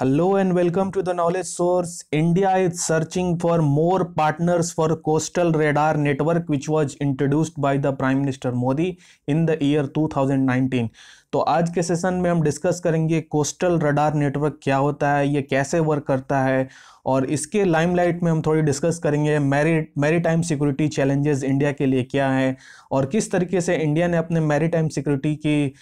Hello and welcome to the knowledge source. India is searching for more partners for coastal radar network which was introduced by the Prime Minister Modi in the year 2019. तो आज के session में हम discuss करेंगे coastal radar network क्या होता है ये कैसे वर्क करता है और इसके लाइमलाइट में हम थोड़ी डिस्कस करेंगे मैरी maritime security challenges India के लिए क्या है और किस तरीके से इंडिया ने अपने मैरी टाइम सिक्योरिटी की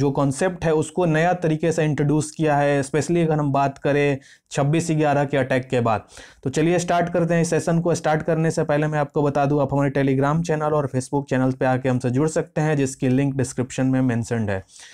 जो कॉन्सेप्ट है उसको नया तरीके से इंट्रोड्यूस किया है स्पेशली अगर हम बात करें छब्बीस ग्यारह के अटैक के बाद तो चलिए स्टार्ट करते हैं इस सेशन को स्टार्ट करने से पहले मैं आपको बता दूँ आप हमारे टेलीग्राम चैनल और फेसबुक चैनल पर आके हमसे जुड़ सकते हैं जिसकी लिंक डिस्क्रिप्शन में मैंसनड है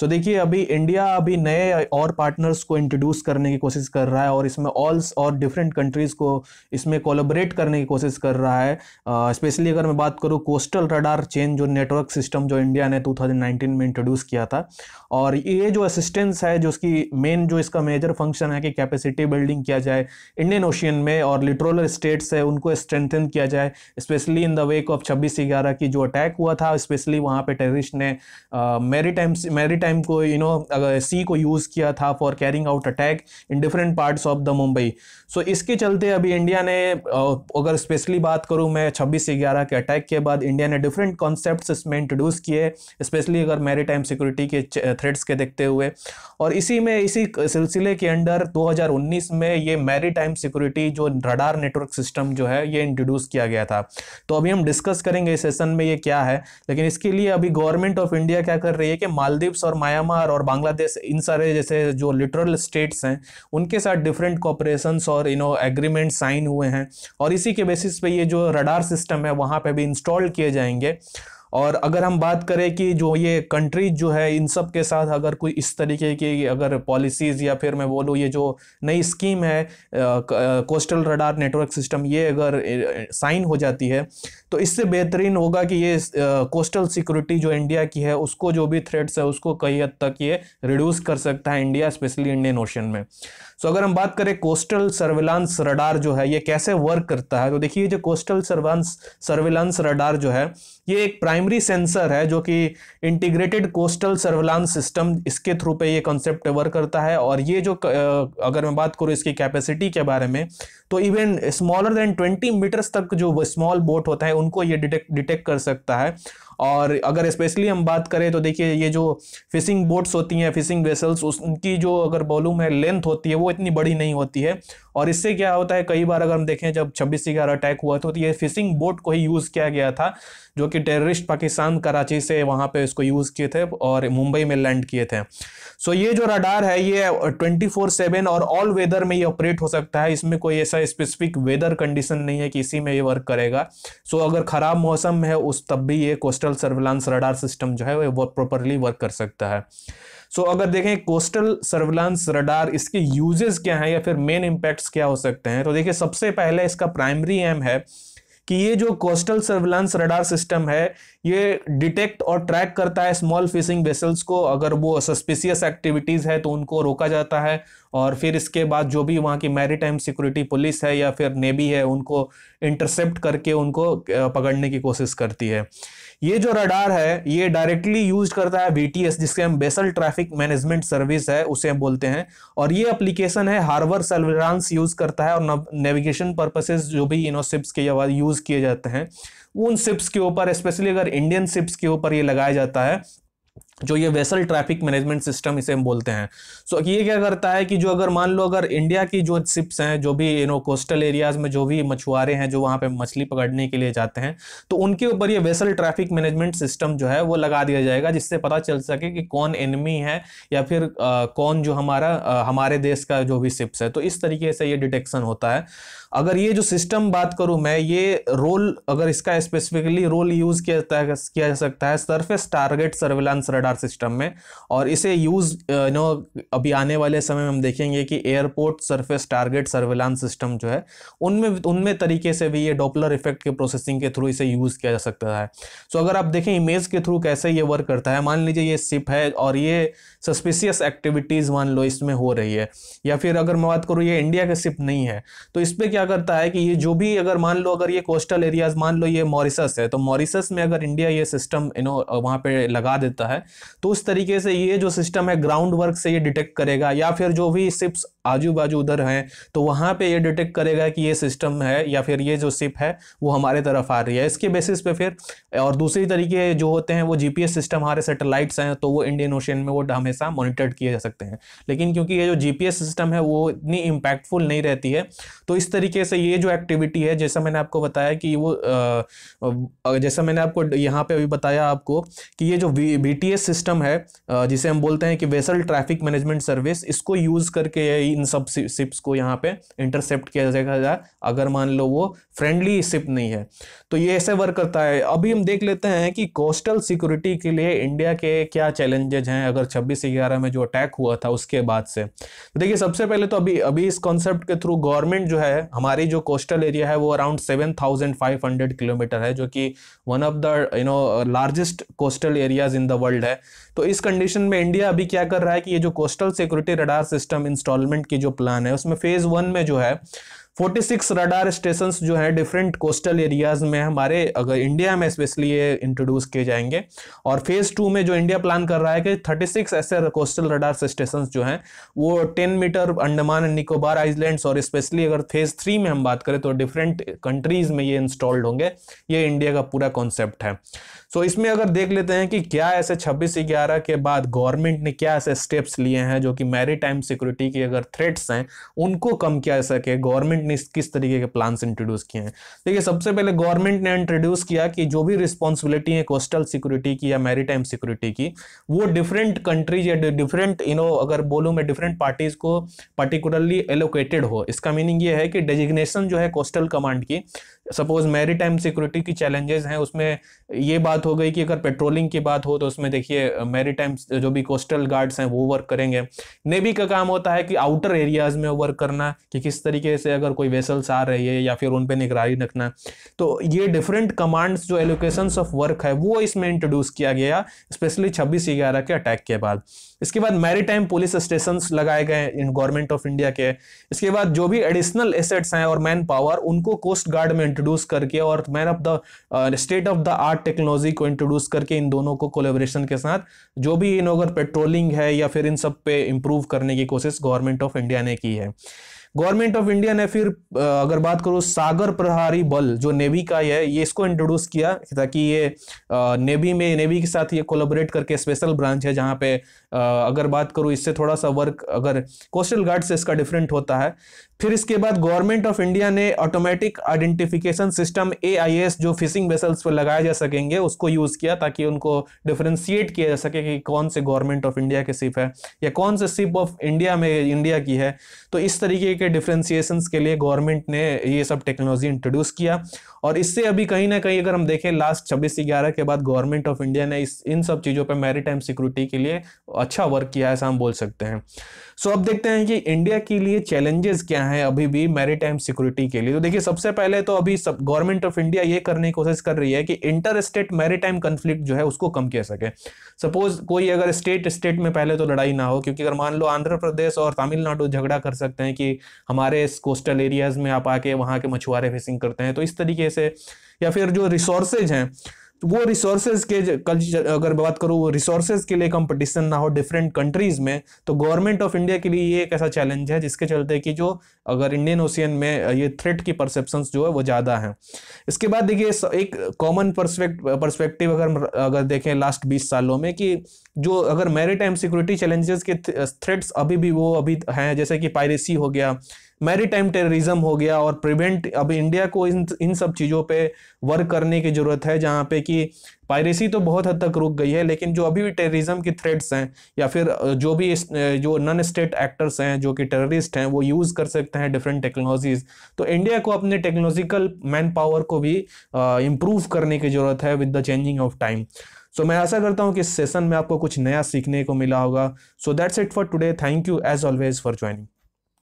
सो so, देखिए अभी इंडिया अभी नए और पार्टनर्स को इंट्रोड्यूस करने की कोशिश कर रहा है और इसमें ऑल्स और डिफरेंट कंट्रीज़ को इसमें कोलोबरेट करने की कोशिश कर रहा है स्पेशली uh, अगर मैं बात करूँ कोस्टल रडार चेन जो नेटवर्क सिस्टम जो इंडिया ने 2019 में इंट्रोड्यूस किया था और ये जो असिस्टेंस है जो उसकी मेन जो इसका मेजर फंक्शन है कि कैपेसिटी बिल्डिंग किया जाए इंडियन ओशियन में और लिट्रोलर स्टेट्स है उनको स्ट्रेंथन किया जाए specially in the wake of छब्बीस ग्यारह की जो अटैक हुआ था स्पेशली वहाँ पर टेररिस्ट ने मेरी टाइम्स मेरी टाइम को यू नो अगर सी को यूज़ किया था for carrying out attack in different parts of the Mumbai so इसके चलते अभी इंडिया ने अगर स्पेशली बात करूँ मैं छब्बीस ग्यारह के अटैक के बाद इंडिया ने डिफरेंट कॉन्सेप्ट इसमें इंट्रोड्यूस किए स्पेशली अगर मेरी टाइम सिक्योरिटी के थ्रेड्स के देखते हुए और इसी में इसी सिलसिले के अंडर 2019 में ये मेरी टाइम सिक्योरिटी जो रडार नेटवर्क सिस्टम जो है ये इंट्रोड्यूस किया गया था तो अभी हम डिस्कस करेंगे इस सेशन में ये क्या है लेकिन इसके लिए अभी गवर्नमेंट ऑफ इंडिया क्या कर रही है कि मालदीव्स और म्यांमार और बांग्लादेश इन सारे जैसे जो लिटरल स्टेट्स हैं उनके साथ डिफरेंट कॉपरेशंस और यू नो एग्रीमेंट साइन हुए हैं और इसी के बेसिस पे ये जो रडार सिस्टम है वहाँ पे भी इंस्टॉल किए जाएंगे और अगर हम बात करें कि जो ये कंट्रीज जो है इन सब के साथ अगर कोई इस तरीके की अगर पॉलिसीज़ या फिर मैं बोलूँ ये जो नई स्कीम है कोस्टल रडार नेटवर्क सिस्टम ये अगर साइन हो जाती है तो इससे बेहतरीन होगा कि ये कोस्टल सिक्योरिटी जो इंडिया की है उसको जो भी थ्रेड्स है उसको कई हद तक ये रिड्यूस कर सकता है इंडिया स्पेशली इंडियन ओशन में सो so, अगर हम बात करें कोस्टल सर्विलांस रडार जो है ये कैसे वर्क करता है तो देखिए जो कोस्टल सर्वांस सर्विलांस रडार जो है ये एक प्राइम प्राइमरी सेंसर है जो कि इंटीग्रेटेड कोस्टल सर्विलांस सिस्टम इसके थ्रू पे ये कॉन्सेप्ट वर्क करता है और ये जो अगर मैं बात करूँ इसकी कैपेसिटी के बारे में तो even smaller than twenty meters तक जो स्मॉल बोट होता है उनको ये डिटेक्ट डिटेक्ट कर सकता है और अगर स्पेशली हम बात करें तो देखिए ये जो फिशिंग बोट्स होती हैं फिशिंग वेसल्स उनकी जो अगर वॉलूम है लेंथ होती है वो इतनी बड़ी नहीं होती है और इससे क्या होता है कई बार अगर हम देखें जब छब्बीस ग्यारह अटैक हुआ था तो ये फिशिंग बोट को ही यूज़ किया गया था जो कि टेररिस्ट पाकिस्तान कराची से वहाँ पर इसको यूज़ किए थे और मुंबई में लैंड किए थे सो so, ये जो रडार है ये ट्वेंटी फोर सेवन और ऑल वेदर में ये ऑपरेट हो सकता है इसमें कोई ऐसा स्पेसिफिक वेदर कंडीशन नहीं है कि इसी में ये वर्क करेगा सो so, अगर ख़राब मौसम है उस तब भी ये coastal coastal surveillance radar system जो है वो प्रॉपरली वर्क कर सकता है सो so, अगर देखें कोस्टल सर्विलांस रडार इसके यूजेस क्या हैं या फिर मेन इम्पैक्ट्स क्या हो सकते हैं तो देखिए सबसे पहले इसका प्राइमरी एम है कि ये जो कोस्टल सर्विलांस रडार सिस्टम है ये डिटेक्ट और ट्रैक करता है स्मॉल फिशिंग वेसल्स को अगर वो सस्पिशियस एक्टिविटीज़ है तो उनको रोका जाता है और फिर इसके बाद जो भी वहाँ की टाइम सिक्योरिटी पुलिस है या फिर नेवी है उनको इंटरसेप्ट करके उनको पकड़ने की कोशिश करती है ये जो रडार है ये डायरेक्टली यूज करता है बीटीएस जिसके हम बेसल ट्रैफिक मैनेजमेंट सर्विस है उसे हम बोलते हैं और ये अप्लीकेशन है हार्वर सर्विलांस यूज करता है और नेविगेशन पर्पसेस जो भी इनो सिप्स के यूज किए जाते हैं उन सिप्स के ऊपर स्पेशली अगर इंडियन सिप्स के ऊपर ये लगाया जाता है जो ये वेसल ट्रैफिक मैनेजमेंट सिस्टम इसे हम बोलते हैं सो so, ये क्या करता है कि जो अगर मान लो अगर इंडिया की जो सिप्स हैं जो भी यू नो कोस्टल एरियाज में जो भी मछुआरे हैं जो वहाँ पे मछली पकड़ने के लिए जाते हैं तो उनके ऊपर ये वेसल ट्रैफिक मैनेजमेंट सिस्टम जो है वो लगा दिया जाएगा जिससे पता चल सके कि कौन एनमी है या फिर आ, कौन जो हमारा आ, हमारे देश का जो भी सिप्स है तो इस तरीके से ये डिटेक्शन होता है अगर ये जो सिस्टम बात करूँ मैं ये रोल अगर इसका स्पेसिफिकली रोल यूज़ किया जा सकता है surface target surveillance radar radar system में और इसे यूज़ नो uh, अभी आने वाले समय में हम देखेंगे कि airport surface target surveillance system जो है उनमें उनमें तरीके से भी ये डॉपलर इफेक्ट के प्रोसेसिंग के थ्रू इसे यूज़ किया जा सकता है सो so, अगर आप देखें इमेज के थ्रू कैसे ये वर्क करता है मान लीजिए ये सिप है और ये सस्पिशियस एक्टिविटीज़ मान लो इसमें हो रही है या फिर अगर मैं बात करूँ ये इंडिया का सिप नहीं है तो इस पर क्या करता है कि ये जो भी अगर मान लो अगर ये कोस्टल एरियाज मान लो ये मॉरिसस है तो मॉरिसस में अगर इंडिया ये सिस्टम यू नो वहाँ पे लगा देता है तो उस तरीके से ये जो सिस्टम है ग्राउंड वर्क से ये डिटेक्ट करेगा या फिर जो भी सिप्स आजू बाजू उधर हैं तो वहाँ पे ये डिटेक्ट करेगा कि ये सिस्टम है या फिर ये जो सिप है वो हमारे तरफ आ रही है इसके बेसिस पे फिर और दूसरी तरीके जो होते हैं वो जीपीएस सिस्टम हमारे सेटेलाइट्स हैं तो वो इंडियन ओशन में वो हमेशा मॉनिटर्ड किए जा सकते हैं लेकिन क्योंकि ये जो जी सिस्टम है वो इतनी इम्पैक्टफुल नहीं रहती है तो इस तरीके से ये जो एक्टिविटी है जैसा मैंने आपको बताया कि वो जैसा मैंने आपको यहाँ पर अभी बताया आपको कि ये जो बी सिस्टम है जिसे हम बोलते हैं कि वेसल ट्रैफिक मैनेजमेंट सर्विस इसको यूज़ करके इन सब सिप्स को यहाँ पे इंटरसेप्ट किया जाएगा अगर मान लो वो फ्रेंडली सिप नहीं है तो ये ऐसे वर्क करता है अभी हम देख लेते हैं कि कोस्टल सिक्योरिटी के लिए इंडिया के क्या चैलेंजेज हैं अगर छब्बीस ग्यारह में जो अटैक हुआ था उसके बाद से तो देखिए सबसे पहले तो अभी अभी इस कॉन्सेप्ट के थ्रू गवर्नमेंट जो है हमारी जो कोस्टल एरिया है वो अराउंड सेवन किलोमीटर है जो कि one of the you know largest coastal areas in the world है तो इस कंडीशन में इंडिया अभी क्या कर रहा है कि ये जो coastal security radar system installment की जो प्लान है उसमें फेज वन में जो है 46 रडार स्टेशन जो है डिफरेंट कोस्टल एरियाज में हमारे अगर इंडिया में स्पेशली ये इंट्रोड्यूस किए जाएंगे और फेज टू में जो इंडिया प्लान कर रहा है कि 36 ऐसे कोस्टल रडार स्टेशन जो हैं वो 10 metre Andaman and Nicobar islands और स्पेशली अगर फेज थ्री में हम बात करें तो डिफरेंट कंट्रीज में ये इंस्टॉल्ड होंगे ये इंडिया का पूरा कॉन्सेप्ट है सो so, इसमें अगर देख लेते हैं कि क्या ऐसे छब्बीस ग्यारह के बाद गवर्नमेंट ने क्या ऐसे स्टेप्स लिए हैं जो कि मैरी सिक्योरिटी की अगर थ्रेट्स हैं उनको कम किया जा सके गवर्नमेंट ने किस तरीके के प्लान इंट्रोड्यूस किए हैं देखिए सबसे पहले गवर्नमेंट ने इंट्रोड्यूस किया कि जो भी रिस्पॉन्सिबिलिटी है कोस्टल सिक्योरिटी की या मैरीटाइम सिक्योरिटी की वो डिफरेंट कंट्रीज या डिफरेंट यू नो अगर बोलूँ मैं डिफरेंट पार्टीज को पर्टिकुलरली एलोकेटेड हो इसका मीनिंग ये है कि डेजिग्नेशन जो है कोस्टल कमांड की सपोज मेरी टाइम सिक्योरिटी की चैलेंजेस हैं उसमें ये बात हो गई कि अगर पेट्रोलिंग की बात हो तो उसमें देखिए मेरी टाइम जो भी कोस्टल गार्ड्स हैं वो वर्क करेंगे नेवी का काम होता है कि आउटर एरियाज में वर्क करना कि किस तरीके से अगर कोई वेसल्स आ रही है या फिर उन पर निगरानी रखना तो ये डिफरेंट कमांड्स जो एलोकेशन ऑफ वर्क है वो इसमें इंट्रोड्यूस किया गया स्पेशली छब्बीस ग्यारह के अटैक के बाद इसके बाद मेरी टाइम पुलिस स्टेशन लगाए गए इन गवर्नमेंट ऑफ इंडिया के इसके बाद जो भी एडिशनल एसेट्स हैं और मैन पावर उनको कोस्ट गार्ड में इंट्रोड्यूस करके और man of the state of the art technology को इंट्रोड्यूस करके इन दोनों को कोलेबोरेशन के साथ जो भी इन अगर पेट्रोलिंग है या फिर इन सब पे इम्प्रूव करने की कोशिश गवर्नमेंट ऑफ इंडिया ने की है गवर्नमेंट ऑफ इंडिया ने फिर uh, अगर बात करो सागर प्रहारी बल जो नेवी का है ये इसको इंट्रोड्यूस किया ताकि ये नेवी uh, में नेवी के साथ ये कोलोबरेट करके स्पेशल ब्रांच है जहाँ पे uh, अगर बात करूँ इससे थोड़ा सा वर्क अगर कोस्टल गार्ड से इसका डिफरेंट होता है फिर इसके बाद गवर्नमेंट ऑफ इंडिया ने ऑटोमेटिक आइडेंटिफिकेशन सिस्टम ए जो फिशिंग वेसल्स पर लगाए जा सकेंगे उसको यूज किया ताकि उनको डिफ्रेंशिएट किया जा सके कि कौन से गवर्नमेंट ऑफ इंडिया के सिप है या कौन से सिप ऑफ इंडिया में इंडिया की है तो इस तरीके के डिफ्रेंसिएशन के लिए गवर्नमेंट ने ये सब टेक्नोलॉजी इंट्रोड्यूस किया और इससे अभी कहीं ना कहीं अगर हम देखें लास्ट छब्बीस ग्यारह के बाद गवर्नमेंट ऑफ इंडिया ने इस इन सब चीज़ों पर मेरी सिक्योरिटी के लिए अच्छा वर्क किया है ऐसा हम बोल सकते हैं सो अब देखते हैं कि इंडिया के लिए चैलेंजेस क्या हैं अभी भी मेरी सिक्योरिटी के लिए तो देखिए सबसे पहले तो अभी सब गवर्नमेंट ऑफ इंडिया ये करने की कोशिश कर रही है कि इंटर स्टेट मेरी कन्फ्लिक्ट जो है उसको कम कह सके सपोज कोई अगर स्टेट स्टेट में पहले तो लड़ाई ना हो क्योंकि अगर मान लो आंध्र प्रदेश और तमिलनाडु झगड़ा कर सकते हैं कि हमारे इस कोस्टल एरियाज में आप आके वहाँ के मछुआरे फिशिंग करते हैं तो इस तरीके से या फिर जो रिसोर्सेज हैं वो रिसोर्सेज के कल्चर अगर बात करूँ रिसोर्सेज के लिए कंपटीशन ना हो डिफरेंट कंट्रीज़ में तो गवर्नमेंट ऑफ इंडिया के लिए ये एक ऐसा चैलेंज है जिसके चलते कि जो अगर इंडियन ओशियन में ये थ्रेट की परसेप्शन जो है वो ज़्यादा हैं इसके बाद देखिए एक कॉमन परस्पेक्टिव अगर अगर देखें लास्ट बीस सालों में कि जो अगर मेरी टाइम सिक्योरिटी चैलेंजेस के थ्रेट्स अभी भी वो अभी हैं जैसे कि पायरेसी हो गया मैरी टाइम टेररिज्म हो गया और प्रिवेंट अब इंडिया को इन इन सब चीज़ों पे वर्क करने की ज़रूरत है जहाँ पे कि पायरेसी तो बहुत हद तक रुक गई है लेकिन जो अभी भी टेररिज्म की थ्रेड्स हैं या फिर जो भी जो नॉन स्टेट एक्टर्स हैं जो कि टेररिस्ट हैं वो यूज़ कर सकते हैं डिफरेंट टेक्नोलॉजीज़ तो इंडिया को अपने टेक्नोलॉजिकल मैन पावर को भी इम्प्रूव करने की ज़रूरत है with the changing of time so मैं आशा करता हूँ कि इस सेशन में आपको कुछ नया सीखने को मिला होगा so that's it for today thank you as always for joining